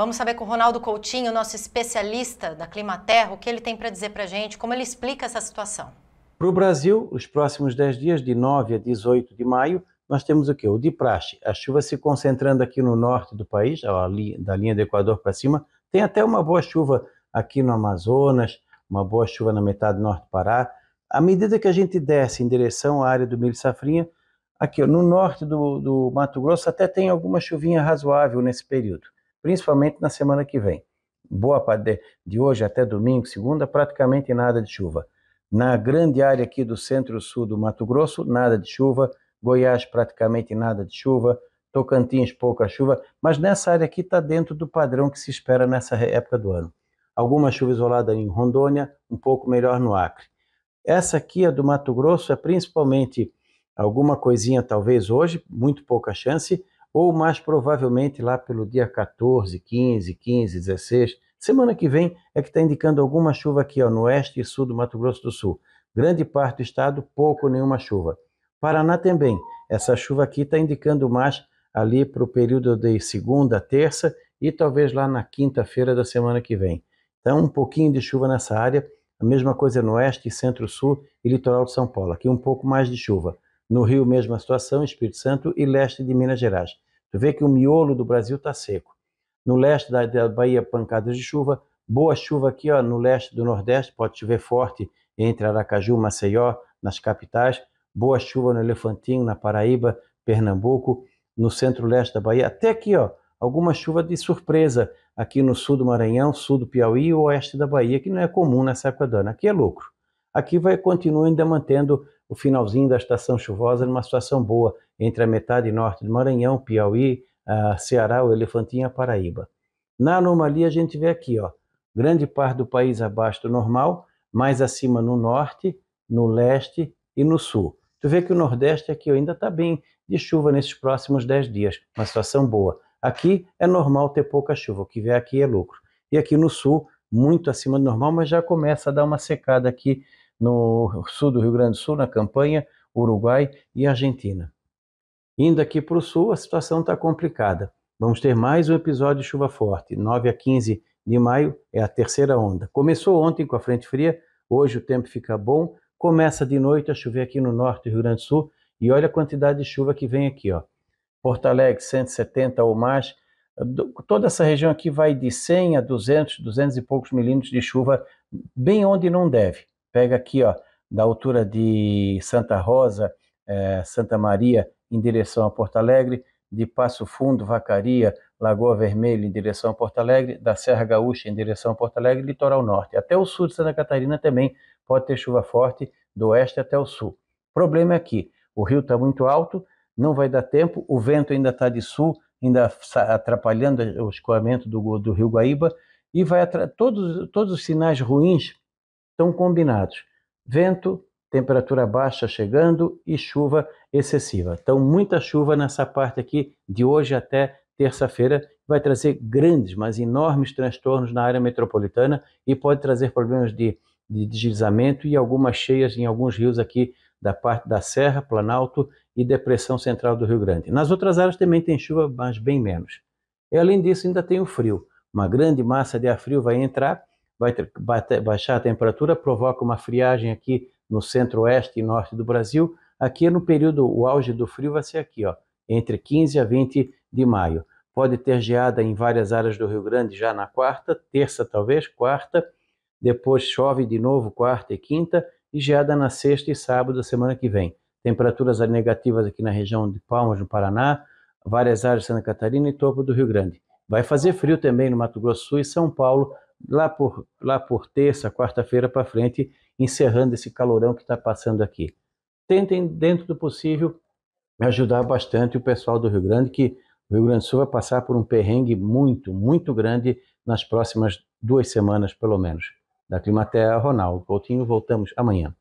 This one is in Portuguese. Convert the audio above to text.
Vamos saber com o Ronaldo Coutinho, nosso especialista da Terra, o que ele tem para dizer para a gente, como ele explica essa situação. Para o Brasil, os próximos 10 dias, de 9 a 18 de maio, nós temos o quê? O de praxe. A chuva se concentrando aqui no norte do país, da linha do Equador para cima. Tem até uma boa chuva aqui no Amazonas, uma boa chuva na metade norte do Pará. À medida que a gente desce em direção à área do milho safrinha, aqui no norte do, do Mato Grosso até tem alguma chuvinha razoável nesse período principalmente na semana que vem. Boa parte de hoje até domingo, segunda, praticamente nada de chuva. Na grande área aqui do centro-sul do Mato Grosso, nada de chuva. Goiás, praticamente nada de chuva. Tocantins, pouca chuva. Mas nessa área aqui está dentro do padrão que se espera nessa época do ano. Alguma chuva isolada em Rondônia, um pouco melhor no Acre. Essa aqui, a do Mato Grosso, é principalmente alguma coisinha talvez hoje, muito pouca chance, ou mais provavelmente lá pelo dia 14, 15, 15, 16. Semana que vem é que está indicando alguma chuva aqui ó, no oeste e sul do Mato Grosso do Sul. Grande parte do estado, pouco nenhuma chuva. Paraná também. Essa chuva aqui está indicando mais ali para o período de segunda, terça e talvez lá na quinta-feira da semana que vem. Então, um pouquinho de chuva nessa área. A mesma coisa no oeste, centro-sul e litoral de São Paulo. Aqui um pouco mais de chuva. No Rio, mesma situação, Espírito Santo e leste de Minas Gerais. Tu vê que o miolo do Brasil está seco. No leste da, da Bahia, pancadas de chuva. Boa chuva aqui ó, no leste do Nordeste, pode chover forte entre Aracaju e Maceió, nas capitais. Boa chuva no Elefantinho, na Paraíba, Pernambuco, no centro-leste da Bahia. Até aqui, ó, alguma chuva de surpresa aqui no sul do Maranhão, sul do Piauí e oeste da Bahia, que não é comum nessa época do ano. Aqui é lucro. Aqui vai continuar ainda mantendo o finalzinho da estação chuvosa numa situação boa, entre a metade norte do Maranhão, Piauí, ah, Ceará, o Elefantinho e a Paraíba. Na anomalia, a gente vê aqui, ó, grande parte do país abaixo do normal, mais acima no norte, no leste e no sul. Tu vê que o Nordeste aqui ainda está bem de chuva nesses próximos 10 dias, uma situação boa. Aqui é normal ter pouca chuva, o que vier aqui é lucro. E aqui no sul, muito acima do normal, mas já começa a dar uma secada aqui no sul do Rio Grande do Sul, na campanha, Uruguai e Argentina. Indo aqui para o sul, a situação está complicada. Vamos ter mais um episódio de chuva forte. 9 a 15 de maio é a terceira onda. Começou ontem com a frente fria, hoje o tempo fica bom. Começa de noite a chover aqui no norte do Rio Grande do Sul e olha a quantidade de chuva que vem aqui. Ó. Porto Alegre, 170 ou mais. Toda essa região aqui vai de 100 a 200, 200 e poucos milímetros de chuva, bem onde não deve. Pega aqui, ó, da altura de Santa Rosa, é, Santa Maria, em direção a Porto Alegre, de Passo Fundo, Vacaria, Lagoa Vermelha, em direção a Porto Alegre, da Serra Gaúcha, em direção a Porto Alegre, litoral norte. Até o sul de Santa Catarina também pode ter chuva forte, do oeste até o sul. O problema é aqui, o rio está muito alto, não vai dar tempo, o vento ainda está de sul, ainda atrapalhando o escoamento do, do rio Guaíba, e vai todos, todos os sinais ruins estão combinados: vento, temperatura baixa chegando e chuva excessiva. Então, muita chuva nessa parte aqui de hoje até terça-feira vai trazer grandes, mas enormes transtornos na área metropolitana e pode trazer problemas de, de deslizamento e algumas cheias em alguns rios aqui da parte da Serra, Planalto e Depressão Central do Rio Grande. Nas outras áreas também tem chuva, mas bem menos. E além disso, ainda tem o frio. Uma grande massa de ar frio vai entrar vai ter, baixar a temperatura, provoca uma friagem aqui no centro-oeste e norte do Brasil. Aqui no período, o auge do frio vai ser aqui, ó, entre 15 a 20 de maio. Pode ter geada em várias áreas do Rio Grande já na quarta, terça talvez, quarta, depois chove de novo quarta e quinta, e geada na sexta e sábado da semana que vem. Temperaturas negativas aqui na região de Palmas, no Paraná, várias áreas de Santa Catarina e topo do Rio Grande. Vai fazer frio também no Mato Grosso Sul e São Paulo lá por, lá por terça, quarta-feira para frente, encerrando esse calorão que está passando aqui. Tentem, dentro do possível, ajudar bastante o pessoal do Rio Grande, que o Rio Grande do Sul vai passar por um perrengue muito, muito grande nas próximas duas semanas, pelo menos. Da Climaterra, Ronaldo Coutinho, voltamos amanhã.